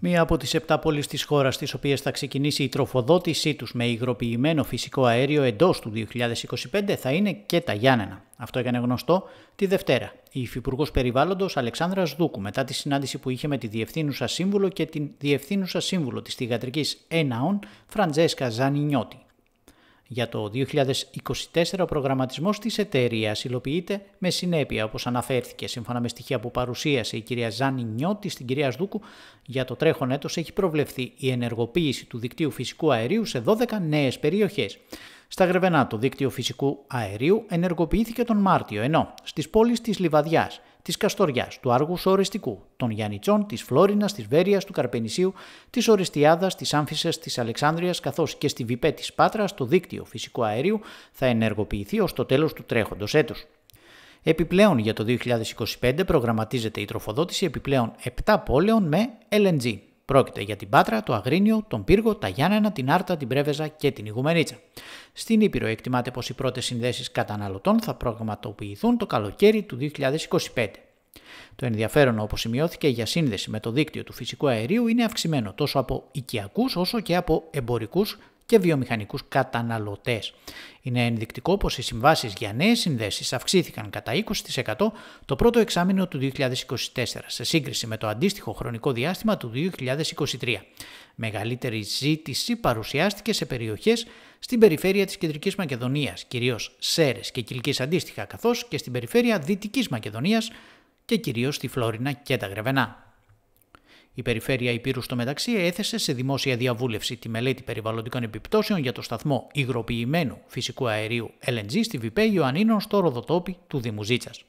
Μία από τις 7 πόλεις της χώρας, στις οποίες θα ξεκινήσει η τροφοδότησή τους με υγροποιημένο φυσικό αέριο εντός του 2025, θα είναι και τα Γιάννενα. Αυτό έκανε γνωστό τη Δευτέρα. Η Υφυπουργός Περιβάλλοντος Αλεξάνδρας Δούκου, μετά τη συνάντηση που είχε με τη Διευθύνουσα Σύμβουλο και την Διευθύνουσα Σύμβουλο της Θηγατρικής Έναων, Φραντζέσκα Ζανινιώτη. Για το 2024 ο προγραμματισμός της εταιρείας υλοποιείται με συνέπεια όπως αναφέρθηκε σύμφωνα με στοιχεία που παρουσίασε η κυρία Ζάνη Νιώτη στην κυρία Σδούκου για το τρέχον έτος έχει προβλεφθεί η ενεργοποίηση του δικτύου φυσικού αερίου σε 12 νέες περιοχές. Στα Γρεβενά το δίκτυο φυσικού αερίου ενεργοποιήθηκε τον Μάρτιο ενώ στις πόλεις της Λιβαδιάς της Καστοριάς, του Άργους Οριστικού, των Γιανιτσών, της Φλόρινας, της Βέρεια, του Καρπενησίου, της Οριστιάδας, της Άμφυσα, τη Αλεξάνδρεια, καθώς και στη Βιπέ της Πάτρας, το δίκτυο φυσικού αερίου θα ενεργοποιηθεί ως το τέλος του τρέχοντος έτους. Επιπλέον για το 2025 προγραμματίζεται η τροφοδότηση επιπλέον 7 πόλεων με LNG. Πρόκειται για την Πάτρα, το Αγρίνιο, τον Πύργο, τα Γιάννενα, την Άρτα, την Πρέβεζα και την Ιγουμενίτσα. Στην Ήπειρο εκτιμάται πως οι πρώτες συνδέσεις καταναλωτών θα πραγματοποιηθούν το καλοκαίρι του 2025. Το ενδιαφέρον, όπως σημειώθηκε, για σύνδεση με το δίκτυο του φυσικού αερίου είναι αυξημένο τόσο από οικιακούς όσο και από εμπορικούς και βιομηχανικούς καταναλωτές. Είναι ενδεικτικό πως οι συμβάσεις για νέες συνδέσεις αυξήθηκαν κατά 20% το πρώτο εξάμεινο του 2024 σε σύγκριση με το αντίστοιχο χρονικό διάστημα του 2023. Μεγαλύτερη ζήτηση παρουσιάστηκε σε περιοχές στην περιφέρεια της Κεντρικής Μακεδονίας, κυρίως Σέρες και Κιλκής αντίστοιχα, καθώς και στην περιφέρεια Δυτικής Μακεδονίας και κυρίως στη Φλόρινα και τα Γρεβενά. Η Περιφέρεια Υπήρου στο μεταξύ έθεσε σε δημόσια διαβούλευση τη μελέτη περιβαλλοντικών επιπτώσεων για το σταθμό υγροποιημένου φυσικού αερίου LNG στη Βιπέ Ιωαννίνων στο Ροδοτόπι του Δημουζίτσας.